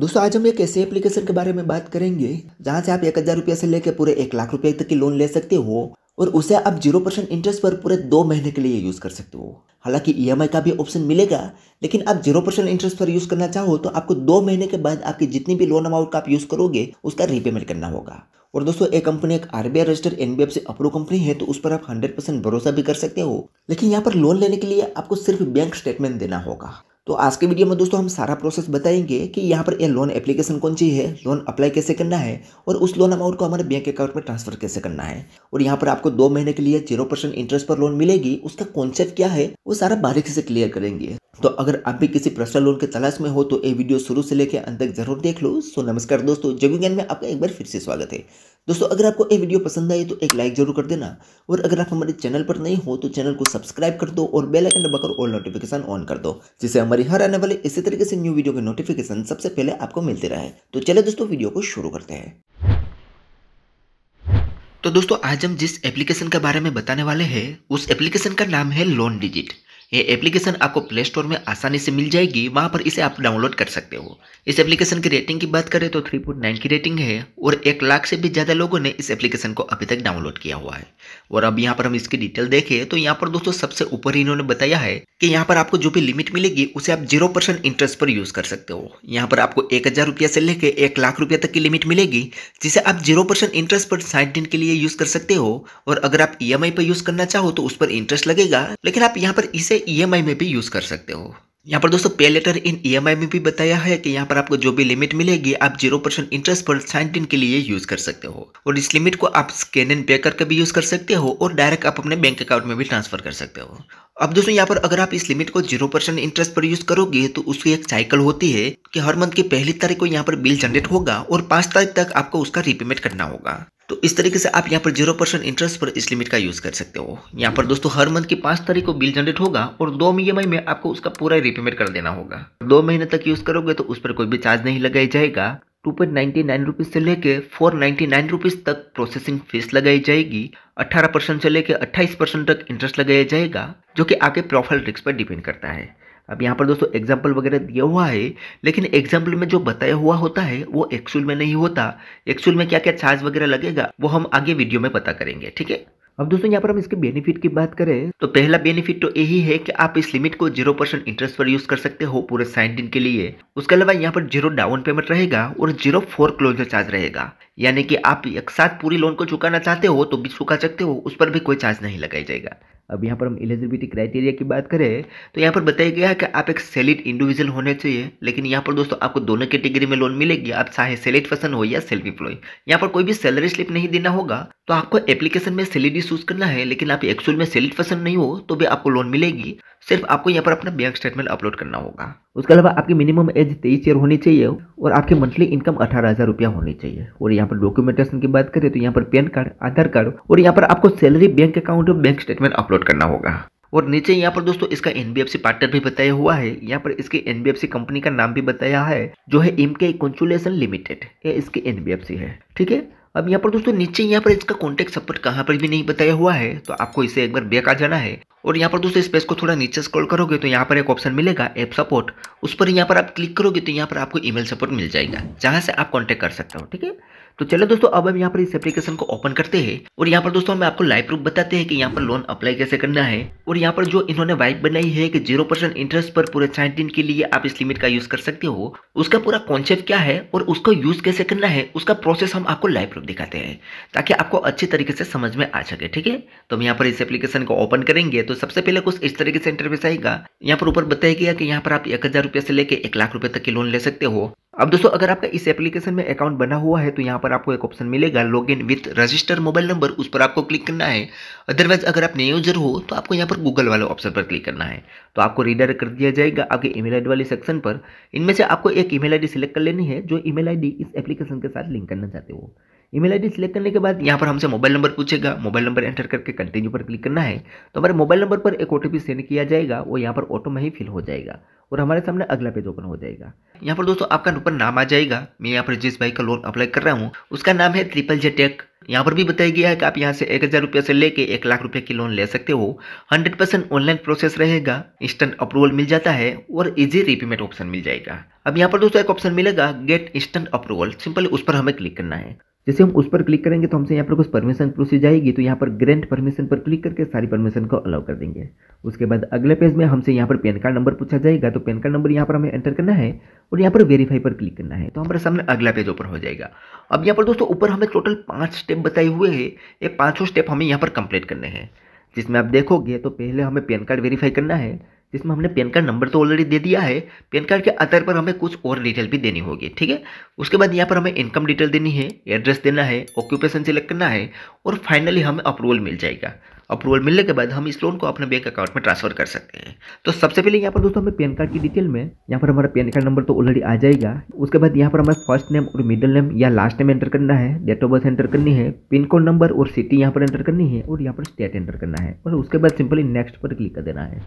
दोस्तों आज हम एक ऐसे एप्लीकेशन के बारे में बात करेंगे जहां से आप एक हज़ार रुपया से लेकर पूरे एक लाख रुपए तक की लोन ले सकते हो और उसे आप जीरो परसेंट इंटरेस्ट पर पूरे दो महीने के लिए यूज़ कर सकते हो हालांकि ई e का भी ऑप्शन मिलेगा लेकिन आप जीरो परसेंट इंटरेस्ट पर यूज़ करना चाहो तो आपको दो महीने के बाद आपकी जितनी भी लोन अमाउंट का आप यूज़ करोगे उसका रीपेमेंट करना होगा और दोस्तों एक कंपनी एक RBI register NBFC approve company है तो उस पर आप हंड्रेड परसेंट भरोसा भी कर सकते हो लेकिन यहाँ पर लोन लेने के लिए आपको सिर्फ बैंक स्टेटमेंट देना होगा तो आज के वीडियो में दोस्तों हम सारा प्रोसेस बताएंगे कि यहाँ पर यह लोन एप्लीकेशन कौन सी है लोन अप्लाई कैसे करना है और उस लोन अमाउंट को हमारे बैंक अकाउंट में ट्रांसफर कैसे करना है और यहाँ पर आपको दो महीने के लिए जीरो परसेंट इंटरेस्ट पर लोन मिलेगी उसका कॉन्सेप्ट क्या है वो सारा बारीकी से क्लियर करेंगे तो अगर आप भी किसी पर्सनल लोन के तलाश में हो तो ये वीडियो शुरू से लेकर अंत तक जरूर देख लो सो नमस्कार दोस्तों जगह ज्ञान में आपका एक बार फिर से स्वागत है दोस्तों अगर आपको ये वीडियो पसंद आए तो एक लाइक जरूर कर देना और अगर आप हमारे चैनल पर नहीं हो तो चैनल को सब्सक्राइब कर दो और बेल आइकन दबाकर ऑल नोटिफिकेशन ऑन कर दो जिससे हमारी हर आने वाले इसी तरीके से न्यू वीडियो के नोटिफिकेशन सबसे पहले आपको मिलते रहे तो चले दोस्तों वीडियो को शुरू करते हैं तो दोस्तों आज हम जिस एप्लीकेशन के बारे में बताने वाले हैं उस एप्लीकेशन का नाम है लोन डिजिट ये एप्लीकेशन आपको प्ले स्टोर में आसानी से मिल जाएगी वहाँ पर इसे आप डाउनलोड कर सकते हो इस एप्लीकेशन की रेटिंग की बात करें तो 3.9 की रेटिंग है और एक लाख से भी ज़्यादा लोगों ने इस एप्लीकेशन को अभी तक डाउनलोड किया हुआ है और अब यहाँ पर हम इसकी डिटेल देखें तो यहाँ पर दोस्तों सबसे ऊपर इन्होंने बताया है कि यहाँ पर आपको जो भी लिमिट मिलेगी उसे आप जीरो परसेंट इंटरेस्ट पर यूज कर सकते हो यहाँ पर आपको एक हजार रुपया से लेकर एक लाख रुपया तक की लिमिट मिलेगी जिसे आप जीरो परसेंट इंटरेस्ट पर साठ दिन के लिए यूज कर सकते हो और अगर आप ई e पर यूज करना चाहो तो उस पर इंटरेस्ट लगेगा लेकिन आप यहाँ पर इसे ई e में भी यूज कर सकते हो यहाँ पर दोस्तों पे लेटर इन ईएमआई में भी बताया है कि यहाँ पर आपको जो भी लिमिट मिलेगी आप जीरो परसेंट इंटरेस्ट पर साइनटिन के लिए यूज कर सकते हो और इस लिमिट को आप स्कैन एंड पे करके भी यूज कर सकते हो और डायरेक्ट आप अपने बैंक अकाउंट में भी ट्रांसफर कर सकते हो अब दोस्तों यहाँ पर अगर आप इस लिमिट को जीरो इंटरेस्ट पर यूज करोगे तो उसकी एक साइकिल होती है कि हर मंथ की पहली तारीख को यहाँ पर बिल जनरेट होगा और पांच तारीख तक आपको उसका रिपेमेंट करना होगा तो इस तरीके से आप यहाँ पर जीरो परसेंट इंटरेस्ट पर इस लिमिट का यूज़ कर सकते हो यहाँ पर दोस्तों हर मंथ की पांच तारीख को बिल जनरेट होगा और दो ई में आपको उसका पूरा रिपेमेंट कर देना होगा दो महीने तक यूज़ करोगे तो उस पर कोई भी चार्ज नहीं लगाया जाएगा two point ninety nine rupees से लेके फोर नाइन्टी नाइन रुपीज़ तक प्रोसेसिंग फीस लगाई जाएगी अट्ठारह परसेंट से लेके अट्ठाईस परसेंट तक इंटरेस्ट लगाया जाएगा जो कि आपके प्रोफाइल रिस्क पर डिपेंड करता है अब यहाँ पर दोस्तों एग्जाम्पल वगैरह दिया हुआ है लेकिन एग्जाम्पल में जो बताया हुआ होता है वो एक्सुल में नहीं होता एक्सुल में क्या क्या चार्ज वगैरह लगेगा वो हम आगे वीडियो में पता करेंगे ठीक है अब दोस्तों यहाँ पर हम इसके बेनिफिट की बात करें तो पहला बेनिफिट तो यही है कि आप इस लिमिट को जीरो परसेंट इंटरेस्ट पर यूज कर सकते हो पूरे साइन दिन के लिए उसके अलावा यहाँ पर जीरो डाउन पेमेंट रहेगा और जीरो फोर क्लोजर चार्ज रहेगा यानी कि आप एक साथ पूरी लोन को चुकाना चाहते हो तो भी चुका सकते हो उस पर भी कोई चार्ज नहीं लगाया जाएगा अब यहाँ पर हम एलिजिबिलिटी क्राइटेरिया की बात करें तो यहाँ पर बताया गया है कि आप एक सेलिड इंडिविजुअल होने चाहिए लेकिन यहाँ पर दोस्तों आपको दोनों कैटेगरी में लोन मिलेगी आप चाहे सेलिड पर्सन हो या सेल्फ इम्प्लॉय यहाँ पर कोई भी सैलरी स्लिप नहीं देना होगा तो आपको एप्लीकेशन में सैलरी चूज करना है लेकिन आप एक्चुअल में सेलिड पर्सन नहीं हो तो भी आपको लोन मिलेगी सिर्फ आपको यहाँ पर अपना बैंक स्टेटमेंट अपलोड करना होगा उसके अलावा आपकी मिनिमम एज तेईस ईयर होनी चाहिए और आपकी मंथली इनकम अठारह हज़ार रुपया होनी चाहिए और यहाँ पर डॉक्यूमेंटेशन की बात करें तो यहाँ पर पैन कार्ड आधार कार्ड और यहाँ पर आपको सैलरी बैंक अकाउंट और बैंक स्टेटमेंट अपलोड करना होगा और नीचे यहाँ पर दोस्तों इसका एनबीएफसी पार्टनर भी बताया हुआ है यहाँ पर इसके एनबीएफसी कंपनी का नाम भी बताया है जो है इमके कंसुलेशन लिमिटेड ये इसके एनबीएफसी है ठीक है अब यहाँ पर दोस्तों नीचे यहाँ पर इसका कॉन्टेक्ट सपोर्ट कहाँ पर भी नहीं बताया हुआ है तो आपको इसे एक बार बेक आ जाना है और यहाँ पर दोस्तों स्पेस को थोड़ा नीचे स्क्रॉल करोगे तो यहाँ पर एक ऑप्शन मिलेगा ऐप सपोर्ट उस पर यहाँ पर आप क्लिक करोगे तो यहाँ पर आपको ईमेल सपोर्ट मिल जाएगा जहाँ से आप कॉन्टेक्ट कर सकते हो ठीक है तो चलो दोस्तों अब हम यहाँ पर इस एप्लीकेशन को ओपन करते हैं और यहाँ पर दोस्तों हम आपको लाइव प्रूफ बताते हैं कि यहाँ पर लोन अप्लाई कैसे करना है और यहाँ पर जो इन्होंने वाइप बनाई है कि जीरो परसेंट इंटरेस्ट पर पूरे साठ दिन के लिए आप इस लिमिट का यूज कर सकते हो उसका पूरा कॉन्सेप्ट क्या है और उसको यूज कैसे करना है उसका प्रोसेस हम आपको लाइव मतलब दिखाते हैं ताकि आपको अच्छी तरीके से समझ में आ सके ठीक है तो हम यहाँ पर इस एप्लीकेशन को ओपन करेंगे तो सबसे पहले कुछ इस तरीके से इंटरव्यूस आएगा यहाँ पर ऊपर बताया गया कि यहाँ पर आप एक हज़ार से लेकर एक लाख रुपए तक की लोन ले सकते हो अब दोस्तों अगर आपका इस एप्लीकेशन में अकाउंट बना हुआ है तो यहाँ पर आपको एक ऑप्शन मिलेगा log in with register mobile number उस पर आपको क्लिक करना है अदरवाइज अगर आप नए यूजर हो तो आपको यहाँ पर गूगल वाले ऑप्शन पर क्लिक करना है तो आपको रिडायरेक्ट कर दिया जाएगा आपके ईमेल आईडी वाले सेक्शन पर इनमें से आपको एक ईमेल आईडी सिलेक्ट कर लेनी है जो ईमेल आईडी इस एप्लीकेशन के साथ लिंक करना चाहते हो ईमेल आईडी सिलेक्ट करने के बाद यहाँ पर हमसे मोबाइल नंबर पूछेगा मोबाइल नंबर एंटर करके कंटिन्यू पर क्लिक करना है तो हमारे मोबाइल नंबर पर एक ओ सेंड किया जाएगा वो यहाँ पर ऑटो में ही फिल हो जाएगा और हमारे सामने अगला पेज ओपन हो जाएगा यहाँ पर दोस्तों आपका ऊपर नाम आ जाएगा मैं यहाँ पर जिस भाई का लोन अप्लाई कर रहा हूँ उसका नाम है ट्रिपल जे टेक यहाँ पर भी बताया गया है कि आप यहाँ से एक हज़ार रुपये से लेके एक लाख रुपये की लोन ले सकते हो हंड्रेड परसेंट ऑनलाइन प्रोसेस रहेगा इंस्टेंट अप्रूवल मिल जाता है और इजी रीपेमेंट ऑप्शन मिल जाएगा अब यहाँ पर दोस्तों एक ऑप्शन मिलेगा गेट इंस्टेंट अप्रूवल सिंपल उस पर हमें क्लिक करना है जैसे हम उस पर क्लिक करेंगे तो हमसे यहाँ पर कुछ परमिशन प्रोसीज जाएगी तो यहाँ पर ग्रेंट परमिशन पर क्लिक करके सारी परमिशन को अलाउ कर देंगे उसके बाद अगले पेज में हमसे यहाँ पर पैन कार्ड नंबर पूछा जाएगा तो पैन कार्ड नंबर यहाँ पर हमें एंटर करना है और यहाँ पर वेरीफाई पर क्लिक करना है तो हमारे सामने अगला पेज ओपन हो जाएगा अब यहाँ पर दोस्तों ऊपर हमें टोटल पाँच स्टेप बताए हुए हैं ये पाँचों स्टेप हमें यहाँ पर कंप्लीट करने हैं जिसमें आप देखोगे तो पहले हमें पैन कार्ड वेरीफाई करना है जिसमें हमने पैन कार्ड नंबर तो ऑलरेडी दे दिया है पैन कार्ड के आधार पर हमें कुछ और डिटेल भी देनी होगी ठीक है उसके बाद यहाँ पर हमें इनकम डिटेल देनी है एड्रेस देना है ऑक्यूपेशन सिलेक्ट करना है और फाइनली हमें अप्रूवल मिल जाएगा अप्रूवल मिलने के बाद हम इस लोन को अपने बैंक अकाउंट में ट्रांसफर कर सकते हैं तो सबसे पहले यहाँ पर दोस्तों हमें पैन कार्ड की डिटेल में यहाँ पर हमारा पैन कार्ड नंबर तो ऑलरेडी आ जाएगा उसके बाद यहाँ पर हमें फर्स्ट नेम और मिडिल नेम या लास्ट नेम एंटर करना है डेट ऑफ बर्थ एंटर करनी है पिन कोड नंबर और सिटी यहाँ पर एंटर करनी है और यहाँ पर स्टेट एंटर करना है और उसके बाद सिंपली नेक्स्ट पर क्लिक कर देना है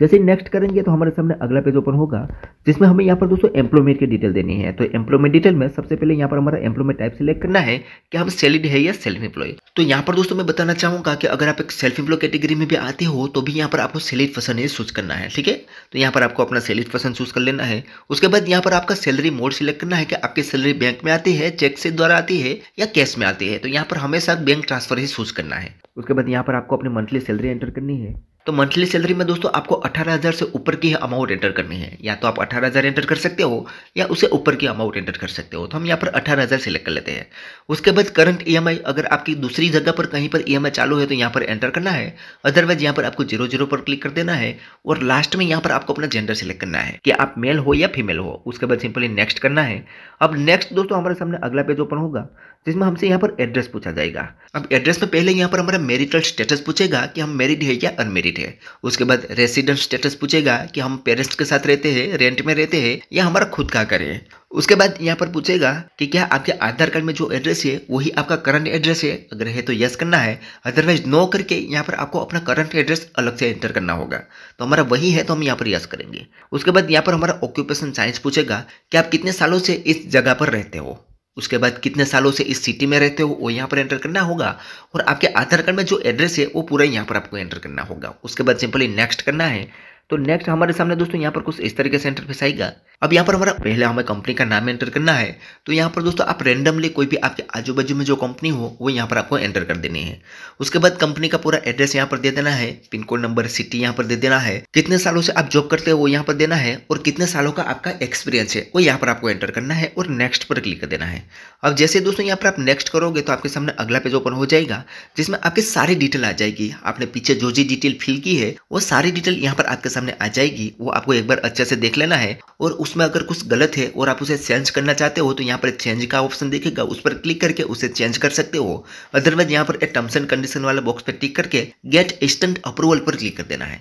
जैसे नेक्स्ट करेंगे तो हमारे सामने अगला पेज ओपन होगा जिसमें हमें यहाँ पर दोस्तों एम्प्लॉयमेंट की डिटेल देनी है तो एम्प्लॉयमेंट डिटेल में सबसे पहले यहाँ पर हमारा एम्प्लॉयमेंट टाइप सेलेक्ट करना है कि हम सेलिड है या सेल्फ एम्प्लॉय तो यहाँ पर दोस्तों मैं बताना चाहूँगा कि अगर आप एक सेल्फ एम्प्लॉय कैटेगरी में भी आते हो तो भी यहाँ पर आपको सैलरी पर्सन चूज करना है ठीक है तो यहाँ पर आपको अपना सैलरी पर्सन चूज कर लेना है उसके बाद यहाँ पर आपका सैलरी मोड सिलेक्ट करना है कि आपकी सैलरी बैंक में आती है चेक से द्वारा आती है या कैश में आती है तो यहाँ पर हमेशा बैंक ट्रांसफर ही चूज करना है उसके बाद यहाँ पर आपको अपनी मंथली सैलरी एंटर करनी है तो मंथली सैलरी में दोस्तों आपको 18000 से ऊपर की अमाउंट एंटर करनी है या तो आप 18000 एंटर कर सकते हो या उसे ऊपर की अमाउंट एंटर कर सकते हो तो हम यहाँ पर 18000 सेलेक्ट कर लेते हैं उसके बाद करंट ईएमआई e अगर आपकी दूसरी जगह पर कहीं पर ईएमआई e चालू है तो यहाँ पर एंटर करना है अदरवाइज यहाँ पर आपको जीरो जीरो पर क्लिक कर देना है और लास्ट में यहाँ पर आपको अपना जेंडर सेलेक्ट करना है कि आप मेल हो या फीमेल हो उसके बाद सिंपली नेक्स्ट करना है अब नेक्स्ट दोस्तों हमारे सामने अगला पेज ओपन होगा जिसमें हमसे यहाँ पर एड्रेस पूछा जाएगा अब एड्रेस में पहले यहाँ पर हमारा मेरिटल स्टेटस पूछेगा कि हम मेरिड है या अनमेरिड कंप्लीट है उसके बाद रेसिडेंट स्टेटस पूछेगा कि हम पेरेंट्स के साथ रहते हैं रेंट में रहते हैं या हमारा खुद का करें उसके बाद यहाँ पर पूछेगा कि क्या आपके आधार कार्ड में जो एड्रेस है वही आपका करंट एड्रेस है अगर है तो यस करना है अदरवाइज नो करके यहाँ पर आपको अपना करंट एड्रेस अलग से एंटर करना होगा तो हमारा वही है तो हम यहाँ पर यस करेंगे उसके बाद यहाँ पर हमारा ऑक्यूपेशन साइंस पूछेगा कि आप कितने सालों से इस जगह पर रहते हो उसके बाद कितने सालों से इस सिटी में रहते हो वो यहाँ पर एंटर करना होगा और आपके आधार कार्ड में जो एड्रेस है वो पूरा यहाँ पर आपको एंटर करना होगा उसके बाद सिंपली नेक्स्ट करना है तो नेक्स्ट हमारे सामने दोस्तों यहाँ पर कुछ इस तरीके से इंटरफेस आएगा अब यहाँ पर हमारा पहले हमें कंपनी का नाम एंटर करना है तो यहाँ पर दोस्तों आप रेंडमली कोई भी आपके आजू बाजू में जो कंपनी हो वो यहाँ पर आपको एंटर कर देनी है उसके बाद कंपनी का पूरा एड्रेस यहाँ पर दे देना है पिन कोड नंबर सिटी यहाँ पर दे देना है कितने सालों से आप जॉब करते हो वो यहाँ पर देना है और कितने सालों का आपका एक्सपीरियंस है वो यहाँ पर आपको एंटर करना है और नेक्स्ट पर क्लिक कर देना है अब जैसे दोस्तों यहाँ पर आप नेक्स्ट करोगे तो आपके सामने अगला पेज ओपन हो जाएगा जिसमें आपकी सारी डिटेल आ जाएगी आपने पीछे जो जी डिटेल फिल की है वो सारी डिटेल यहाँ पर आपके सामने आ जाएगी वो आपको एक बार अच्छे से देख लेना है और उसमें अगर कुछ गलत है और आप उसे चेंज करना चाहते हो तो यहाँ पर चेंज का ऑप्शन देखेगा उस पर क्लिक करके उसे चेंज कर सकते हो अदरवाइज यहाँ पर टर्म्स एंड कंडीशन वाले बॉक्स पर टिक करके गेट इंस्टेंट अप्रूवल पर क्लिक कर देना है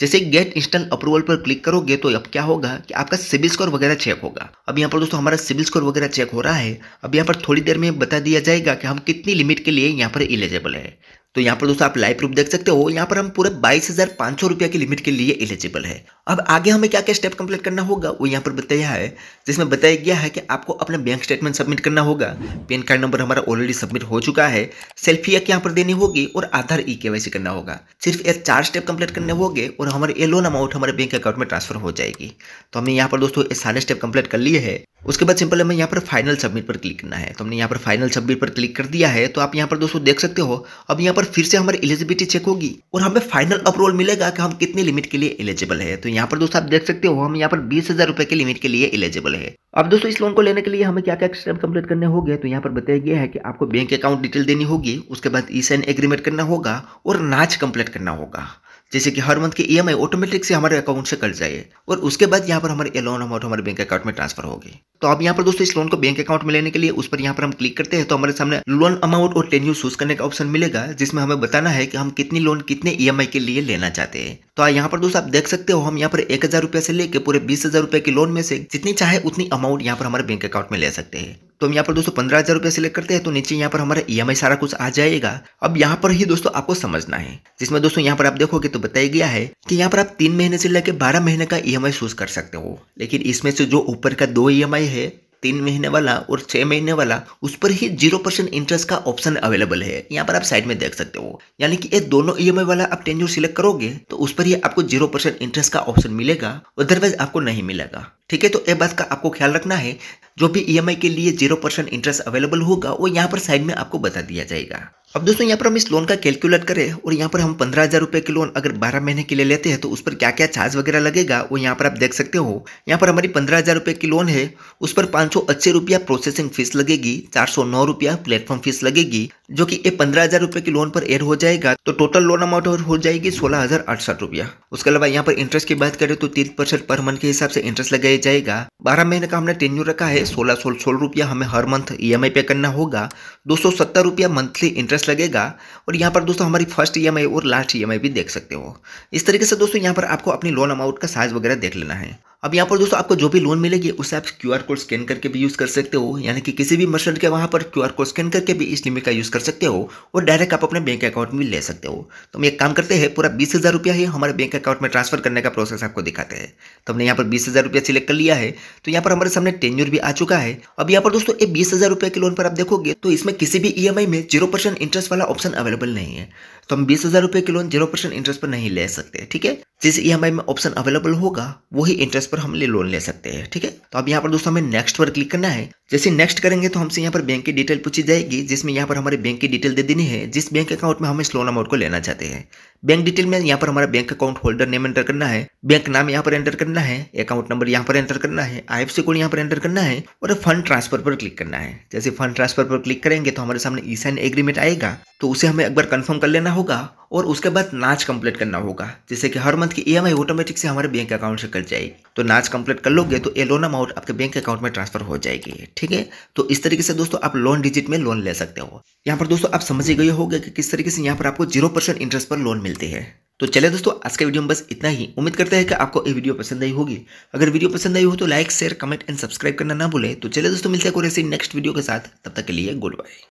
जैसे गेट इंस्टेंट अप्रूवल पर क्लिक करोगे तो अब क्या होगा कि आपका सिविल स्कोर वगैरह चेक होगा अब यहाँ पर दोस्तों हमारा सिविल स्कोर वगैरह चेक हो रहा है अब यहाँ पर थोड़ी देर में बता दिया जाएगा कि हम कितनी लिमिट के लिए यहाँ पर इलिजिबल है तो यहाँ पर दोस्तों आप लाइव प्रूफ देख सकते हो यहाँ पर हम पूरे बाईस हजार पांच सौ रुपया की लिमिट के लिए एलिजिबल है अब आगे हमें क्या क्या स्टेप कंप्लीट करना होगा वो यहाँ पर बताया है जिसमें बताया गया है कि आपको अपना बैंक स्टेटमेंट सबमिट करना होगा पैन कार्ड नंबर हमारा ऑलरेडी सबमिट हो चुका है सेल्फी एक यहाँ पर देनी होगी और आधार ई के करना होगा सिर्फ ये चार स्टेप कंप्लीट करने होंगे और हमारे ये लोन अमाउंट हमारे बैंक अकाउंट में ट्रांसफर हो जाएगी तो हमने यहाँ पर दोस्तों ये सारे स्टेप कंप्लीट कर लिए है उसके बाद सिंपल हमें यहाँ पर फाइनल सबमिट पर क्लिक करना है तो हमने यहाँ पर फाइनल सबमिट पर क्लिक कर दिया है तो आप यहाँ पर दोस्तों देख सकते हो अब यहाँ पर फिर से हमारी एलिजिबिलिटी चेक होगी और हमें फाइनल अप्रूवल मिलेगा कि हम कितनी लिमिट के लिए एलिजिबल है तो यहाँ पर दोस्तों आप देख सकते हो हम यहाँ पर बीस हजार रुपए के लिमिट के लिए एलिजिबल है अब दोस्तों इस लोन को लेने के लिए हमें क्या क्या स्टेप कंप्लीट करने होंगे तो यहाँ पर बताया गया है कि आपको बैंक अकाउंट डिटेल देनी होगी उसके बाद ई साइन एग्रीमेंट करना होगा और नाच कंप्लीट करना होगा जैसे कि हर मंथ की ई ऑटोमेटिक से हमारे अकाउंट से कट जाए और उसके बाद यहाँ पर हमारे लोन अमाउंट हमारे बैंक अकाउंट में ट्रांसफर होगी तो आप यहाँ पर दोस्तों इस लोन को बैंक अकाउंट में लेने के लिए उस पर यहाँ पर हम क्लिक करते हैं तो हमारे सामने लोन अमाउंट और टेन्यू चूज करने का ऑप्शन मिलेगा जिसमें हमें बताना है कि हम कितनी लोन कितने ई के लिए लेना चाहते हैं तो यहाँ पर दोस्तों आप देख सकते हो हम यहाँ पर एक हजार रुपये से लेकर पूरे बीस हजार रुपये की लोन में से जितनी चाहे उतनी अमाउंट यहाँ पर हमारे बैंक अकाउंट में ले सकते हैं तो हम यहाँ पर दोस्तों पंद्रह हज़ार रुपये सिलेक्ट करते हैं तो नीचे यहाँ पर हमारा ई सारा कुछ आ जाएगा अब यहाँ पर ही दोस्तों आपको समझना है जिसमें दोस्तों यहाँ पर आप देखोगे तो बताया गया है कि यहाँ पर आप तीन महीने से लेकर बारह महीने का ई एम कर सकते हो लेकिन इसमें से जो ऊपर का दो ई है तीन महीने वाला और छह महीने वाला उस पर ही जीरो परसेंट इंटरेस्ट का ऑप्शन अवेलेबल है यहाँ पर आप साइड में देख सकते हो यानी कि ये दोनों ईएमआई e वाला आप टेन्यूर सिलेक्ट करोगे तो उस पर ही आपको जीरो परसेंट इंटरेस्ट का ऑप्शन मिलेगा अदरवाइज आपको नहीं मिलेगा ठीक है तो ये बात का आपको ख्याल रखना है जो भी ई e के लिए जीरो परसेंट इंटरेस्ट अवेलेबल होगा वो यहाँ पर साइड में आपको बता दिया जाएगा अब दोस्तों यहाँ पर हम इस लोन का कैलकुलेट करें और यहाँ पर हम पंद्रह हज़ार रुपये की लोन अगर बारह महीने के लिए लेते हैं तो उस पर क्या क्या चार्ज वगैरह लगेगा वो यहाँ पर आप देख सकते हो यहाँ पर हमारी पंद्रह हज़ार रुपये की लोन है उस पर पाँच सौ अच्छे रुपया प्रोसेसिंग फीस लगेगी चार सौ नौ रुपया प्लेटफॉर्म फीस लगेगी जो कि ये पंद्रह हज़ार रुपये की लोन पर एड हो जाएगा तो टोटल लोन अमाउंट हो जाएगी सोलह हज़ार सौ रुपया उसके अलावा यहाँ पर इंटरेस्ट की बात करें तो तीन परसेंट पर मंथ के हिसाब से इंटरेस्ट लगाया जाएगा बारह महीने का हमने टेन्यू रखा है सोलह सोलह सोलह रुपया हमें हर मंथ ई e पे करना होगा दो सौ सत्तर रुपया मंथली इंटरेस्ट लगेगा और यहाँ पर दोस्तों हमारी फर्स्ट ई e और लास्ट ई e भी देख सकते हो इस तरीके से दोस्तों यहाँ पर आपको अपनी लोन अमाउंट का साइज वगैरह देख लेना है अब यहाँ पर दोस्तों आपको जो भी लोन मिलेगी उसे आप क्यू आर कोड स्कैन करके भी यूज़ कर सकते हो यानी कि किसी भी मर्चेंट के वहाँ पर क्यू आर कोड स्कैन करके भी इस लिमिट का यूज़ कर सकते हो और डायरेक्ट आप अपने बैंक अकाउंट में ले सकते हो तो हम एक काम करते हैं पूरा बीस हज़ार रुपया ही हमारे बैंक अकाउंट में ट्रांसफर करने का प्रोसेस आपको दिखाते हैं तो हमने यहाँ पर बीस हज़ार रुपया सिलेक्ट कर लिया है तो यहाँ पर हमारे सामने टेन्यूर भी आ चुका है अब यहाँ पर दोस्तों एक बीस हज़ार रुपये के लोन पर आप देखोगे तो इसमें किसी भी ई एम आई में जीरो परसेंट इंटरेस्ट वाला ऑप्शन अवेलेबल नहीं है तो हम बीस हज़ार रुपये के लोन जीरो परसेंट इंटरेस्ट पर नहीं ले सकते ठीक है जिस ई एम आई में ऑप्शन अवेलेबल होगा वही इंटरेस्ट पर हम ले लोन ले सकते हैं ठीक है तो अब यहाँ पर दोस्तों हमें नेक्स्ट पर क्लिक करना है जैसे नेक्स्ट करेंगे तो हमसे यहाँ पर बैंक की डिटेल पूछी जाएगी जिसमें यहाँ पर हमारे बैंक की डिटेल दे देनी है जिस बैंक अकाउंट में हम इस लोन अमाउंट को लेना चाहते हैं बैंक डिटेल में यहाँ पर हमारा bank account holder name enter करना है बैंक नाम यहाँ पर एंटर करना है अकाउंट नंबर यहाँ पर एंटर करना है आई एफ कोड यहाँ पर एंटर करना है और फंड ट्रांसफर पर क्लिक करना है जैसे फंड ट्रांसफर पर क्लिक करेंगे तो हमारे सामने ई साइन एग्रीमेंट आएगा तो उसे हमें एक बार कन्फर्म कर लेना होगा और उसके बाद नाच कंप्लीट करना होगा जैसे कि हर मंथ की ई ऑटोमेटिक से हमारे बैंक अकाउंट से कट जाएगी तो नाच कंप्लीट कर लोगे तो ये लोन अमाउंट आपके बैंक अकाउंट में ट्रांसफर हो जाएगी ठीक है तो इस तरीके से दोस्तों आप लोन डिजिट में लोन ले सकते हो यहाँ पर दोस्तों आप समझ गए होगा कि किस तरीके से यहाँ पर आपको जीरो परसेंट इंटरेस्ट पर लोन मिलते हैं तो चले दोस्तों आज का वीडियो में बस इतना ही उम्मीद करते हैं कि आपको ये वीडियो पसंद आई होगी अगर वीडियो पसंद आई हो तो like share comment and subscribe करना ना भूले तो चले दोस्तों मिलते हैं और ऐसे नेक्स्ट वीडियो के साथ तब तक के लिए गुड बाय